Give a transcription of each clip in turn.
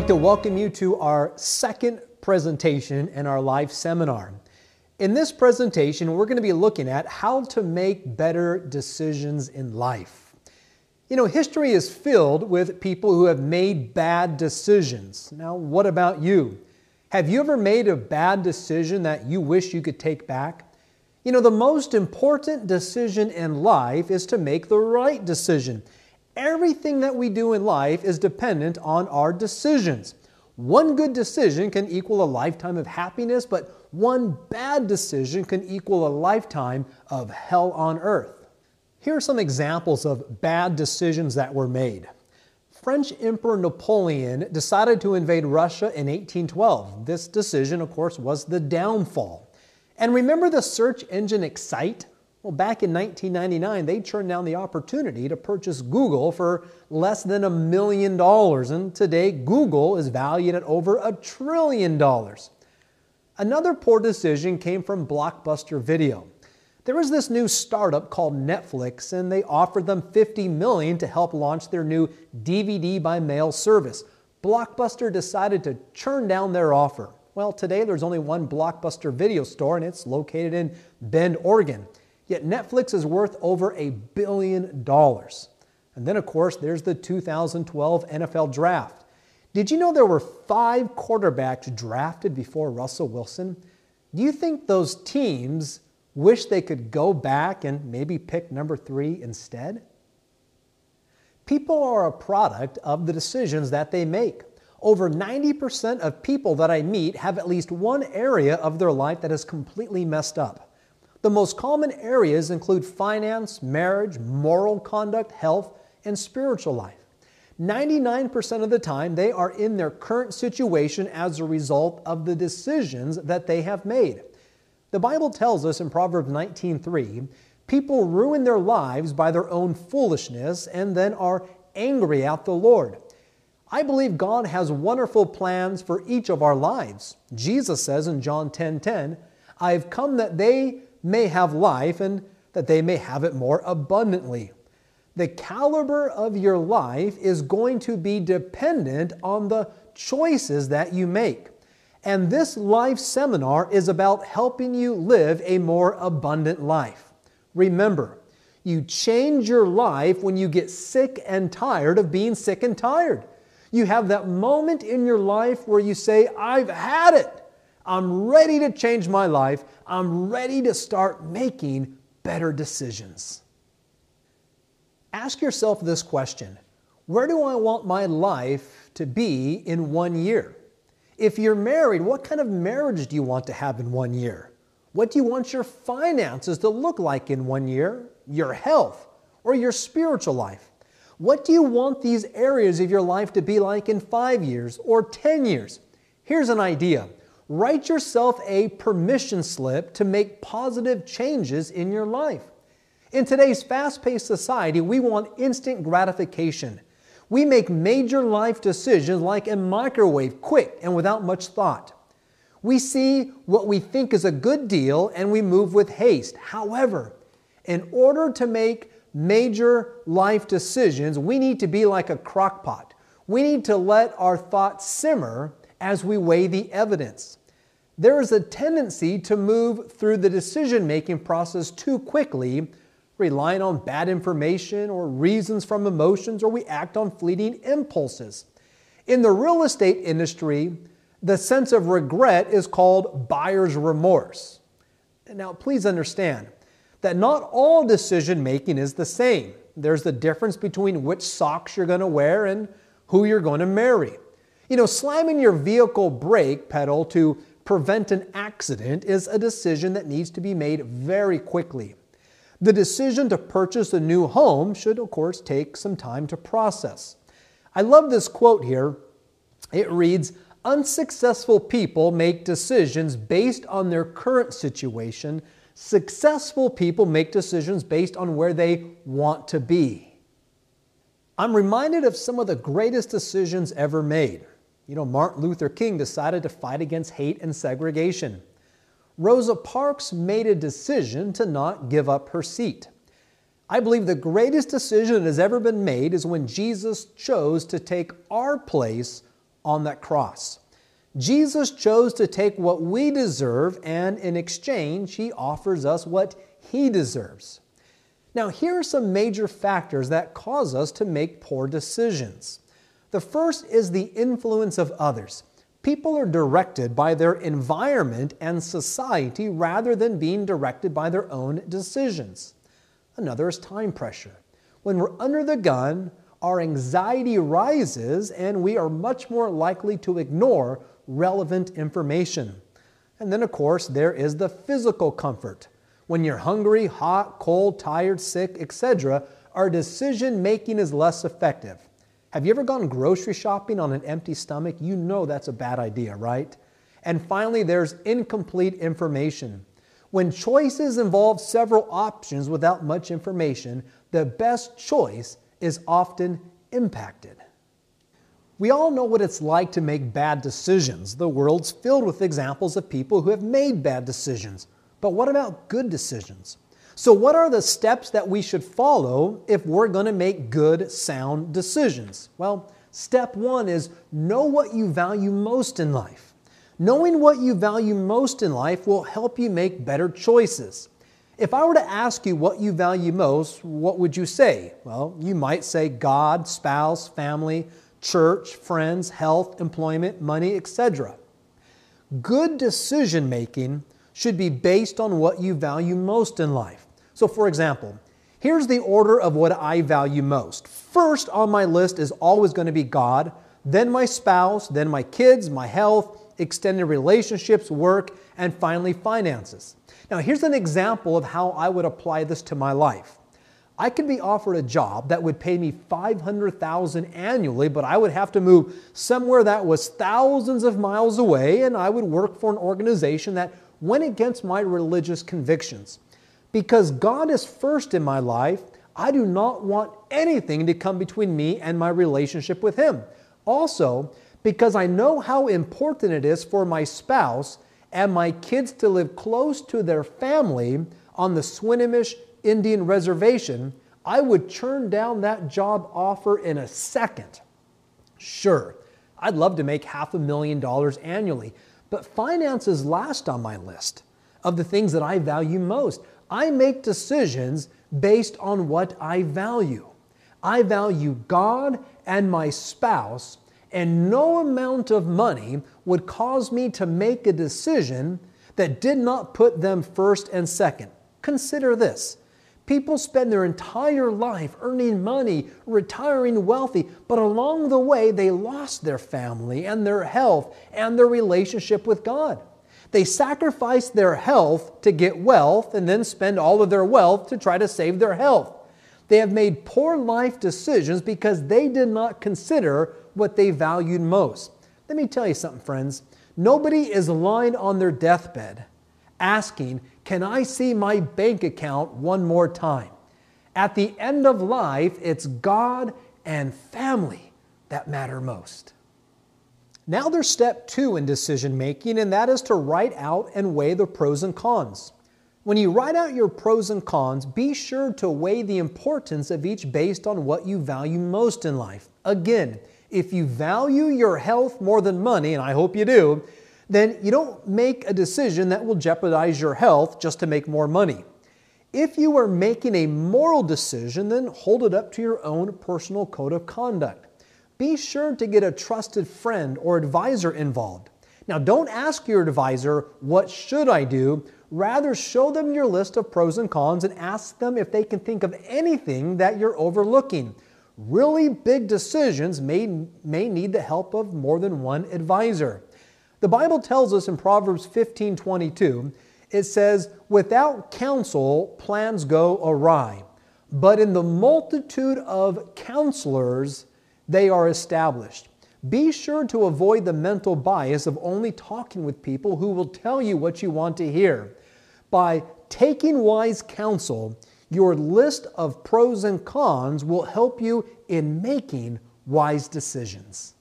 like to welcome you to our second presentation in our live seminar. In this presentation, we're going to be looking at how to make better decisions in life. You know, history is filled with people who have made bad decisions. Now, what about you? Have you ever made a bad decision that you wish you could take back? You know, the most important decision in life is to make the right decision everything that we do in life is dependent on our decisions. One good decision can equal a lifetime of happiness, but one bad decision can equal a lifetime of hell on earth. Here are some examples of bad decisions that were made. French Emperor Napoleon decided to invade Russia in 1812. This decision, of course, was the downfall. And remember the search engine Excite? Well, back in 1999, they turned down the opportunity to purchase Google for less than a million dollars, and today Google is valued at over a trillion dollars. Another poor decision came from Blockbuster Video. There was this new startup called Netflix, and they offered them $50 to help launch their new DVD by mail service. Blockbuster decided to churn down their offer. Well, today there's only one Blockbuster video store, and it's located in Bend, Oregon. Yet Netflix is worth over a billion dollars. And then, of course, there's the 2012 NFL Draft. Did you know there were five quarterbacks drafted before Russell Wilson? Do you think those teams wish they could go back and maybe pick number three instead? People are a product of the decisions that they make. Over 90% of people that I meet have at least one area of their life that is completely messed up. The most common areas include finance, marriage, moral conduct, health, and spiritual life. 99% of the time, they are in their current situation as a result of the decisions that they have made. The Bible tells us in Proverbs 19:3, people ruin their lives by their own foolishness and then are angry at the Lord. I believe God has wonderful plans for each of our lives. Jesus says in John 10:10, 10, 10, I've come that they may have life and that they may have it more abundantly. The caliber of your life is going to be dependent on the choices that you make. And this life seminar is about helping you live a more abundant life. Remember, you change your life when you get sick and tired of being sick and tired. You have that moment in your life where you say, I've had it. I'm ready to change my life. I'm ready to start making better decisions. Ask yourself this question Where do I want my life to be in one year? If you're married, what kind of marriage do you want to have in one year? What do you want your finances to look like in one year? Your health or your spiritual life? What do you want these areas of your life to be like in five years or 10 years? Here's an idea write yourself a permission slip to make positive changes in your life. In today's fast paced society, we want instant gratification. We make major life decisions like a microwave, quick and without much thought. We see what we think is a good deal and we move with haste. However, in order to make major life decisions, we need to be like a crock pot. We need to let our thoughts simmer as we weigh the evidence there is a tendency to move through the decision making process too quickly, relying on bad information or reasons from emotions, or we act on fleeting impulses. In the real estate industry, the sense of regret is called buyer's remorse. Now, please understand that not all decision making is the same. There's the difference between which socks you're going to wear and who you're going to marry. You know, slamming your vehicle brake pedal to prevent an accident is a decision that needs to be made very quickly. The decision to purchase a new home should, of course, take some time to process. I love this quote here. It reads Unsuccessful people make decisions based on their current situation. Successful people make decisions based on where they want to be. I'm reminded of some of the greatest decisions ever made. You know, Martin Luther King decided to fight against hate and segregation. Rosa Parks made a decision to not give up her seat. I believe the greatest decision that has ever been made is when Jesus chose to take our place on that cross. Jesus chose to take what we deserve, and in exchange, He offers us what He deserves. Now, here are some major factors that cause us to make poor decisions. The first is the influence of others. People are directed by their environment and society rather than being directed by their own decisions. Another is time pressure. When we're under the gun, our anxiety rises and we are much more likely to ignore relevant information. And then, of course, there is the physical comfort. When you're hungry, hot, cold, tired, sick, etc., our decision making is less effective. Have you ever gone grocery shopping on an empty stomach? You know that's a bad idea, right? And finally, there's incomplete information. When choices involve several options without much information, the best choice is often impacted. We all know what it's like to make bad decisions. The world's filled with examples of people who have made bad decisions. But what about good decisions? So, what are the steps that we should follow if we're going to make good, sound decisions? Well, step one is know what you value most in life. Knowing what you value most in life will help you make better choices. If I were to ask you what you value most, what would you say? Well, you might say God, spouse, family, church, friends, health, employment, money, etc. Good decision making should be based on what you value most in life. So, for example, here's the order of what I value most. First on my list is always going to be God, then my spouse, then my kids, my health, extended relationships, work, and finally finances. Now, here's an example of how I would apply this to my life. I could be offered a job that would pay me 500,000 annually, but I would have to move somewhere that was thousands of miles away and I would work for an organization that went against my religious convictions. Because God is first in my life, I do not want anything to come between me and my relationship with Him. Also, because I know how important it is for my spouse and my kids to live close to their family on the Swinomish Indian Reservation, I would churn down that job offer in a second. Sure, I'd love to make half a million dollars annually, but finances last on my list of the things that I value most. I make decisions based on what I value. I value God and my spouse, and no amount of money would cause me to make a decision that did not put them first and second. Consider this. People spend their entire life earning money, retiring wealthy, but along the way they lost their family and their health and their relationship with God. They sacrifice their health to get wealth and then spend all of their wealth to try to save their health. They have made poor life decisions because they did not consider what they valued most. Let me tell you something, friends. Nobody is lying on their deathbed asking, Can I see my bank account one more time? At the end of life, it's God and family that matter most. Now there's step two in decision making, and that is to write out and weigh the pros and cons. When you write out your pros and cons, be sure to weigh the importance of each based on what you value most in life. Again, if you value your health more than money, and I hope you do, then you don't make a decision that will jeopardize your health just to make more money. If you are making a moral decision, then hold it up to your own personal code of conduct be sure to get a trusted friend or advisor involved. Now, don't ask your advisor, What should I do? Rather, show them your list of pros and cons and ask them if they can think of anything that you're overlooking. Really big decisions may, may need the help of more than one advisor. The Bible tells us in Proverbs 15 22, it says, Without counsel, plans go awry, but in the multitude of counselors, they are established. Be sure to avoid the mental bias of only talking with people who will tell you what you want to hear. By taking wise counsel, your list of pros and cons will help you in making wise decisions.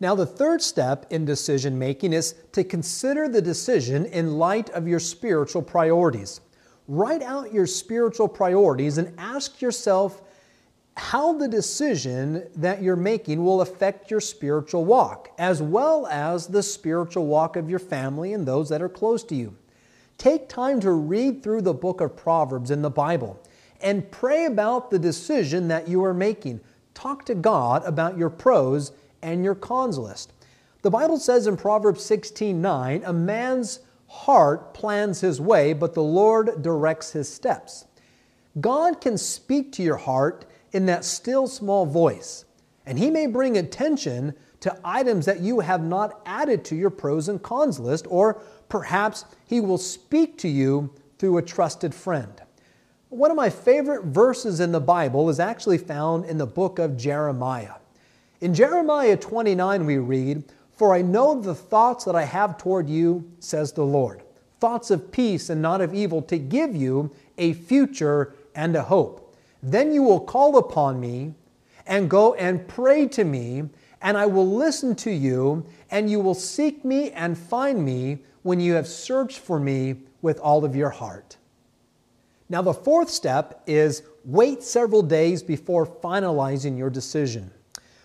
Now, the third step in decision making is to consider the decision in light of your spiritual priorities. Write out your spiritual priorities and ask yourself how the decision that you're making will affect your spiritual walk, as well as the spiritual walk of your family and those that are close to you. Take time to read through the book of Proverbs in the Bible and pray about the decision that you are making. Talk to God about your pros and your cons list. The Bible says in Proverbs 16 9, a man's heart plans his way, but the Lord directs his steps. God can speak to your heart in that still small voice. And He may bring attention to items that you have not added to your pros and cons list, or perhaps He will speak to you through a trusted friend. One of my favorite verses in the Bible is actually found in the book of Jeremiah. In Jeremiah 29, we read, For I know the thoughts that I have toward you, says the Lord, thoughts of peace and not of evil, to give you a future and a hope. Then you will call upon me and go and pray to me, and I will listen to you, and you will seek me and find me when you have searched for me with all of your heart. Now, the fourth step is wait several days before finalizing your decision.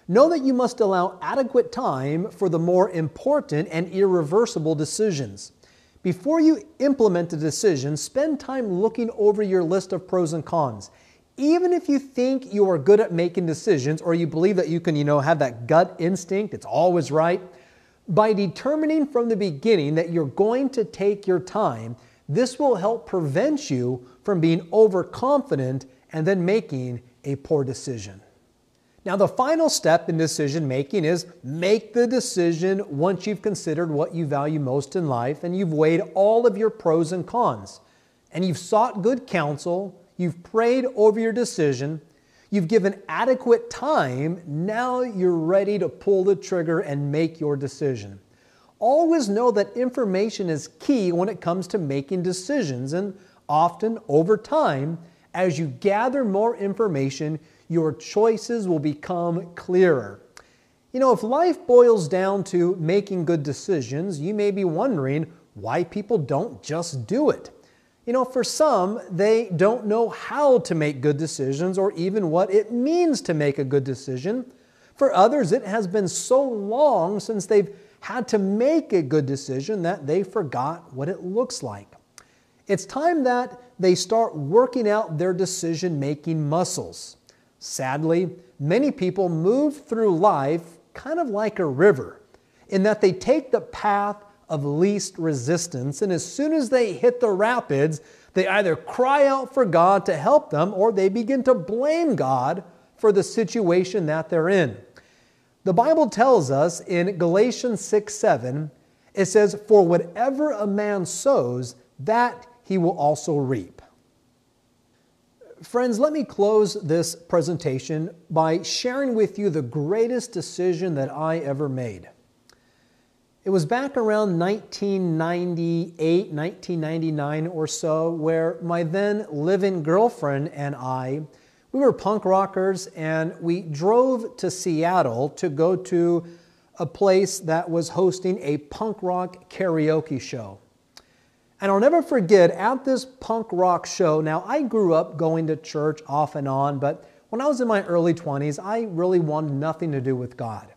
Know that you must allow adequate time for the more important and irreversible decisions. Before you implement a decision, spend time looking over your list of pros and cons even if you think you are good at making decisions or you believe that you can, you know, have that gut instinct, it's always right, by determining from the beginning that you're going to take your time, this will help prevent you from being overconfident and then making a poor decision. Now, the final step in decision making is make the decision once you've considered what you value most in life and you've weighed all of your pros and cons and you've sought good counsel You've prayed over your decision. You've given adequate time. Now you're ready to pull the trigger and make your decision. Always know that information is key when it comes to making decisions, and often over time, as you gather more information, your choices will become clearer. You know, if life boils down to making good decisions, you may be wondering why people don't just do it. You know, for some, they don't know how to make good decisions or even what it means to make a good decision. For others, it has been so long since they've had to make a good decision that they forgot what it looks like. It's time that they start working out their decision making muscles. Sadly, many people move through life kind of like a river, in that they take the path of least resistance. And as soon as they hit the rapids, they either cry out for God to help them or they begin to blame God for the situation that they're in. The Bible tells us in Galatians 6 7, it says, For whatever a man sows, that he will also reap. Friends, let me close this presentation by sharing with you the greatest decision that I ever made. It was back around 1998, 1999 or so, where my then living girlfriend and I, we were punk rockers and we drove to Seattle to go to a place that was hosting a punk rock karaoke show. And I'll never forget at this punk rock show. Now, I grew up going to church off and on, but when I was in my early 20s, I really wanted nothing to do with God.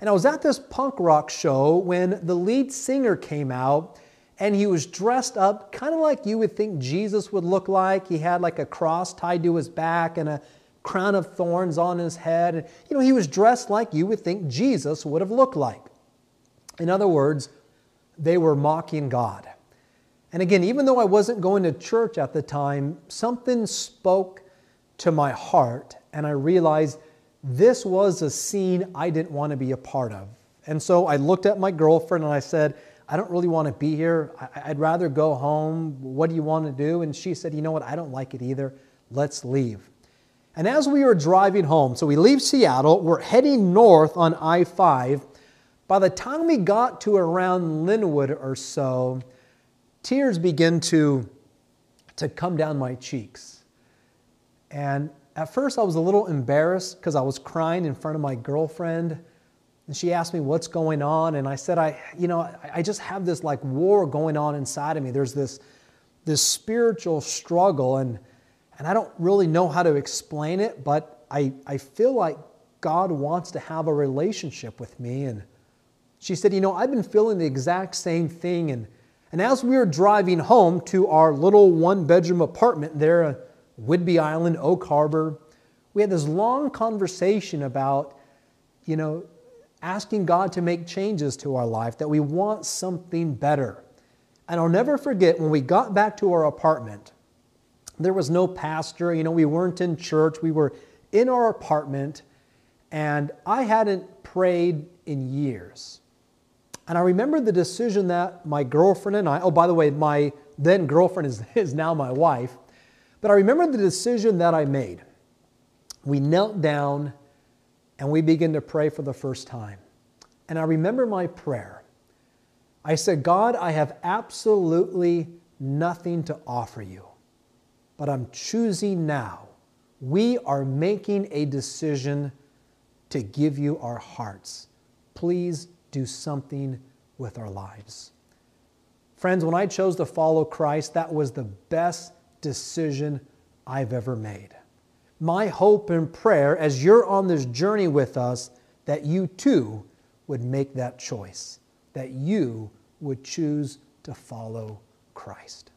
And I was at this punk rock show when the lead singer came out and he was dressed up kind of like you would think Jesus would look like. He had like a cross tied to his back and a crown of thorns on his head. And, you know, he was dressed like you would think Jesus would have looked like. In other words, they were mocking God. And again, even though I wasn't going to church at the time, something spoke to my heart, and I realized this was a scene I didn't want to be a part of. And so I looked at my girlfriend and I said, I don't really want to be here. I'd rather go home. What do you want to do? And she said, You know what? I don't like it either. Let's leave. And as we were driving home, so we leave Seattle, we're heading north on I 5. By the time we got to around Linwood or so, tears begin to, to come down my cheeks. And at first I was a little embarrassed because I was crying in front of my girlfriend and she asked me what's going on and I said I you know I, just have this like war going on inside of me there's this this spiritual struggle and and I don't really know how to explain it but I I feel like God wants to have a relationship with me and she said you know I've been feeling the exact same thing and and as we were driving home to our little one bedroom apartment there Whidbey Island, Oak Harbor. We had this long conversation about, you know, asking God to make changes to our life, that we want something better. And I'll never forget when we got back to our apartment, there was no pastor, you know, we weren't in church, we were in our apartment, and I hadn't prayed in years. And I remember the decision that my girlfriend and I, oh, by the way, my then girlfriend is, is now my wife, but I remember the decision that I made. We knelt down and we began to pray for the first time. And I remember my prayer. I said, God, I have absolutely nothing to offer you, but I'm choosing now. We are making a decision to give you our hearts. Please do something with our lives. Friends, when I chose to follow Christ, that was the best decision I've ever made. My hope and prayer as you're on this journey with us that you too would make that choice, that you would choose to follow Christ.